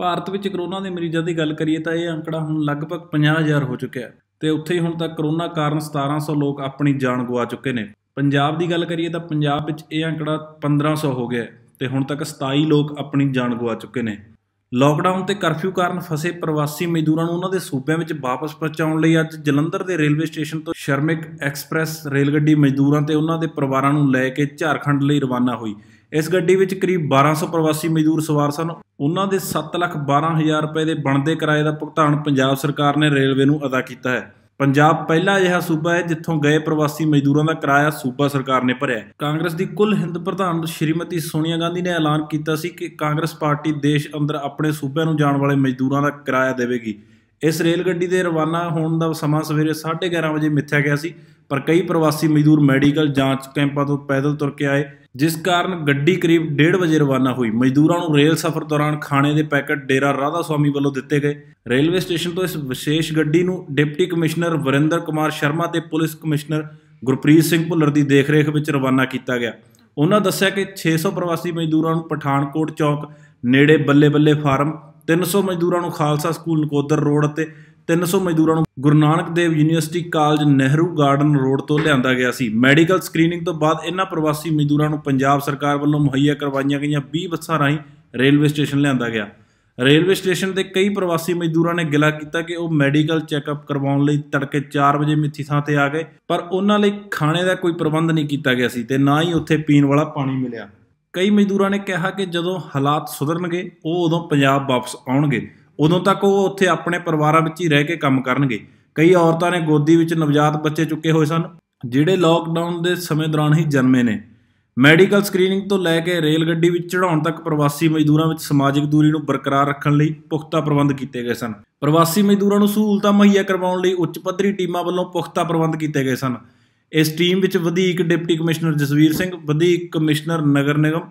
ਭਾਰਤ ਵਿੱਚ ਕਰੋਨਾ ਦੇ ਮਰੀਜ਼ਾਂ ਦੀ ਗੱਲ ਕਰੀਏ ਤਾਂ ਇਹ ਅੰਕੜਾ ਹੁਣ ਲਗਭਗ 50000 ਹੋ ਚੁੱਕਿਆ ਤੇ ਉੱਥੇ ਹੀ ਹੁਣ ਤੱਕ ਕਰੋਨਾ ਕਾਰਨ 1700 ਲੋਕ ਆਪਣੀ ਜਾਨ ਗਵਾ ਚੁੱਕੇ ਨੇ ਪੰਜਾਬ ਦੀ ਗੱਲ ਕਰੀਏ ਤਾਂ ਪੰਜਾਬ ਵਿੱਚ ਇਹ ਅੰਕੜਾ 1500 ਹੋ ਗਿਆ ਤੇ ਹੁਣ ਤੱਕ 27 ਲੋਕ ਆਪਣੀ ਜਾਨ ਗਵਾ ਚੁੱਕੇ ਨੇ ਲਾਕਡਾਊਨ ਤੇ ਕਰਫਿਊ ਕਾਰਨ ਫਸੇ ਪ੍ਰਵਾਸੀ ਮਜ਼ਦੂਰਾਂ ਨੂੰ ਉਹਨਾਂ ਦੇ ਸੂਬਿਆਂ ਵਿੱਚ ਵਾਪਸ ਪਹੁੰਚਾਉਣ ਲਈ ਅੱਜ ਜਲੰਧਰ ਦੇ ਰੇਲਵੇ ਸਟੇਸ਼ਨ ਤੋਂ ਸ਼ਰਮਿਕ ਐਕਸਪ੍ਰੈਸ ਰੇਲ ਗੱਡੀ ਮਜ਼ਦੂਰਾਂ ਤੇ ਉਹਨਾਂ ਦੇ ਪਰਿਵਾਰਾਂ ਨੂੰ ਲੈ ਕੇ ਝਾਰਖੰਡ ਲਈ ਰਵਾਨਾ ਹੋਈ ਇਸ ਗੱਡੀ ਵਿੱਚ ਕਰੀਬ 1200 ਪ੍ਰਵਾਸੀ ਮਜ਼ਦੂਰ ਸਵਾਰ ਸਨ ਉਹਨਾਂ ਦੇ 7,12,000 ਰੁਪਏ ਦੇ ਬਣਦੇ ਕਿਰਾਏ ਦਾ ਭੁਗਤਾਨ ਪੰਜਾਬ ਸਰਕਾਰ ਨੇ ਰੇਲਵੇ ਨੂੰ ਅਦਾ ਕੀਤਾ ਹੈ ਪੰਜਾਬ ਪਹਿਲਾ ਅਜਿਹਾ ਸੂਬਾ ਹੈ ਜਿੱਥੋਂ ਗਏ ਪ੍ਰਵਾਸੀ ਮਜ਼ਦੂਰਾਂ ਦਾ ਕਿਰਾਇਆ ਸੂਬਾ ਸਰਕਾਰ ਨੇ ਭਰਿਆ ਹੈ ਕਾਂਗਰਸ ਦੀ ਕੁੱਲ ਹਿੰਦ ਪ੍ਰਧਾਨ ਸ਼੍ਰੀਮਤੀ ਸੋਨੀਆ ਗਾਂਧੀ ਨੇ ਐਲਾਨ ਕੀਤਾ ਸੀ ਕਿ ਕਾਂਗਰਸ ਪਾਰਟੀ ਦੇਸ਼ ਅੰਦਰ ਆਪਣੇ ਸੂਬਿਆਂ ਨੂੰ ਜਾਣ ਵਾਲੇ ਮਜ਼ਦੂਰਾਂ ਦਾ ਕਿਰਾਇਆ ਦੇਵੇਗੀ ਇਸ ਰੇਲ ਗੱਡੀ ਦੇ ਰਵਾਨਾ ਹੋਣ ਦਾ ਸਮਾਂ ਸਵੇਰੇ 11:30 ਵਜੇ ਮਿੱਥਿਆ ਗਿਆ ਸੀ ਪਰ ਕਈ ਪ੍ਰਵਾਸੀ ਮਜ਼ਦੂਰ ਮੈਡੀਕਲ ਜਾਂਚ ਕੈਂਪਾਂ ਤੋਂ ਪੈਦਲ ਤੁਰ ਕੇ ਆਏ ਜਿਸ ਕਾਰਨ ਗੱਡੀ ਕਰੀਬ 1:30 ਵਜੇ ਰਵਾਨਾ ਹੋਈ ਮਜ਼ਦੂਰਾਂ ਨੂੰ ਰੇਲ ਸਫ਼ਰ ਦੌਰਾਨ ਖਾਣੇ ਦੇ ਪੈਕਟ ਡੇਰਾ ਰਾਧਾ ਸਵਾਮੀ ਵੱਲੋਂ ਦਿੱਤੇ ਗਏ ਰੇਲਵੇ ਸਟੇਸ਼ਨ ਤੋਂ ਇਸ ਵਿਸ਼ੇਸ਼ ਗੱਡੀ ਨੂੰ ਡਿਪਟੀ ਕਮਿਸ਼ਨਰ ਵਰਿੰਦਰ ਕੁਮਾਰ ਸ਼ਰਮਾ ਤੇ ਪੁਲਿਸ ਕਮਿਸ਼ਨਰ ਗੁਰਪ੍ਰੀਤ ਸਿੰਘ ਭੁੱਲਰ ਦੀ ਦੇਖਰੇਖ ਵਿੱਚ ਰਵਾਨਾ ਕੀਤਾ ਗਿਆ ਉਹਨਾਂ ਦੱਸਿਆ ਕਿ 600 ਪ੍ਰਵਾਸੀ ਮਜ਼ਦੂਰਾਂ ਨੂੰ ਪਠਾਨਕੋਟ ਚੌਕ ਨੇੜੇ ਬੱਲੇ ਬੱਲੇ ਫਾਰਮ 300 ਮਜ਼ਦੂਰਾਂ ਨੂੰ ਖਾਲਸਾ ਸਕੂਲ ਨਕੋਦਰ ਰੋਡ ਅਤੇ 300 ਮਜ਼ਦੂਰਾਂ ਨੂੰ Guru Nanak Dev university college Nehru garden road ਤੋਂ ਲਿਆਂਦਾ ਗਿਆ ਸੀ ਮੈਡੀਕਲ ਸਕਰੀਨਿੰਗ ਤੋਂ ਬਾਅਦ ਇਹਨਾਂ ਪ੍ਰਵਾਸੀ ਮਜ਼ਦੂਰਾਂ ਨੂੰ ਪੰਜਾਬ ਸਰਕਾਰ ਵੱਲੋਂ ਮੁਹੱਈਆ ਕਰਵਾਈਆਂ ਗਈਆਂ 20 ਬੱਸਾਂ ਰਾਹੀਂ ਰੇਲਵੇ ਸਟੇਸ਼ਨ ਲਿਆਂਦਾ ਗਿਆ ਰੇਲਵੇ ਸਟੇਸ਼ਨ ਤੇ ਕਈ ਪ੍ਰਵਾਸੀ ਮਜ਼ਦੂਰਾਂ ਨੇ ਗਿਲਾ ਕੀਤਾ ਕਿ ਉਹ ਮੈਡੀਕਲ ਚੈੱਕਅਪ ਕਰਵਾਉਣ ਲਈ ਤੜਕੇ 4 ਵਜੇ ਮਿੱਥੀ ਥਾਂ ਤੇ ਆ ਗਏ ਪਰ ਉਹਨਾਂ ਲਈ ਖਾਣੇ ਦਾ ਕੋਈ ਪ੍ਰਬੰਧ ਨਹੀਂ ਕੀਤਾ ਗਿਆ ਸੀ ਤੇ ਨਾ ਹੀ ਉੱਥੇ ਪੀਣ ਵਾਲਾ ਪਾਣੀ ਮਿਲਿਆ ਕਈ ਮਜ਼ਦੂਰਾਂ ਨੇ ਕਿਹਾ ਕਿ ਜਦੋਂ ਹਾਲਾਤ ਸੁਧਰਨਗੇ ਉਹ ਉਦੋਂ ਪੰਜਾਬ ਵਾਪਸ ਆਉਣਗੇ ਉਦੋਂ ਤੱਕ ਉਹ ਉੱਥੇ ਆਪਣੇ ਪਰਿਵਾਰਾਂ ਵਿੱਚ ਹੀ ਰਹਿ ਕੇ ਕੰਮ ਕਰਨਗੇ ਕਈ ਔਰਤਾਂ ਨੇ ਗੋਦੀ ਵਿੱਚ ਨਵਜਾਤ ਬੱਚੇ ਚੁੱਕੇ ਹੋਏ ਸਨ ਜਿਹੜੇ ਲਾਕਡਾਊਨ ਦੇ ਸਮੇਂ ਦੌਰਾਨ ਹੀ ਜਨਮੇ ਨੇ ਮੈਡੀਕਲ ਸਕਰੀਨਿੰਗ ਤੋਂ ਲੈ ਕੇ ਰੇਲ ਗੱਡੀ ਵਿੱਚ ਚੜਾਉਣ ਤੱਕ ਪ੍ਰਵਾਸੀ ਮਜ਼ਦੂਰਾਂ ਵਿੱਚ ਸਮਾਜਿਕ ਦੂਰੀ ਨੂੰ ਬਰਕਰਾਰ ਰੱਖਣ ਲਈ ਪੁਖਤਾ ਪ੍ਰਬੰਧ ਕੀਤੇ ਗਏ ਸਨ ਪ੍ਰਵਾਸੀ ਮਜ਼ਦੂਰਾਂ ਨੂੰ ਸਹੂਲਤਾਂ ਮੁਹੱਈਆ ਕਰਵਾਉਣ ਲਈ ਉੱਚ ਪੱਧਰੀ ਟੀਮਾਂ ਵੱਲੋਂ ਪੁਖਤਾ ਪ੍ਰਬੰਧ ਕੀਤੇ ਗਏ ਸਨ ਇਸ ਟੀਮ ਵਿੱਚ ਵਧੀਕ ਡਿਪਟੀ ਕਮਿਸ਼ਨਰ ਜਸਵੀਰ ਸਿੰਘ ਵਧੀਕ ਕਮਿਸ਼ਨਰ ਨਗਰ ਨਿਗਮ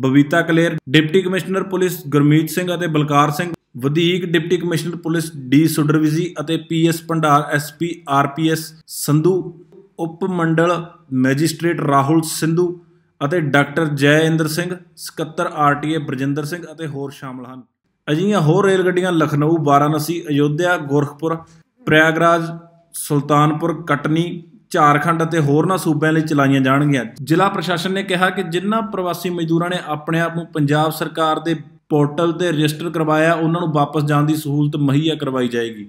Babita Kaler deputy commissioner police Gurmeet Singh ਅਤੇ ਬਲਕਾਰ ਸਿੰਘ ਵਧੀਕ deputy commissioner police D Sudarvizhi ਅਤੇ PS Bhandar SP RPS Sandhu ਉਪ ਮੰਡਲ ਮੈਜਿਸਟ੍ਰੇਟ ਰਾਹੁਲ ਸਿੰਧੂ ਅਤੇ ਡਾਕਟਰ ਜੈਇੰਦਰ ਸਿੰਘ ਸਕੱਤਰ ਆਰਟੀਏ ਬਰਜਿੰਦਰ ਸਿੰਘ ਅਤੇ ਹੋਰ ਸ਼ਾਮਲ ਹਨ ਅਜਿਹੀਆਂ ਹੋਰ ਰੇਲ ਗੱਡੀਆਂ ਲਖਨਊ ਬਾਰਾਨਸੀ ਅਯੋਧਿਆ ਗੋਰਖਪੁਰ ਪ੍ਰਯਾਗਰਾਜ ਸੁਲਤਾਨਪੁਰ ਕਟਨੀ ਝਾਰਖੰਡ ਅਤੇ ਹੋਰਨਾਂ ਸੂਬਿਆਂ ਲਈ ਚਲਾਈਆਂ ਜਾਣਗੀਆਂ ਜ਼ਿਲ੍ਹਾ ਪ੍ਰਸ਼ਾਸਨ ਨੇ ਕਿਹਾ ਕਿ ਜਿਨ੍ਹਾਂ ਪ੍ਰਵਾਸੀ ਮਜ਼ਦੂਰਾਂ ਨੇ ਆਪਣੇ ਆਪ ਨੂੰ ਪੰਜਾਬ ਸਰਕਾਰ ਦੇ ਪੋਰਟਲ 'ਤੇ ਰਜਿਸਟਰ ਕਰਵਾਇਆ ਉਹਨਾਂ ਨੂੰ ਵਾਪਸ ਜਾਣ ਦੀ ਸਹੂਲਤ ਮਹੀਆ ਕਰਵਾਈ ਜਾਏਗੀ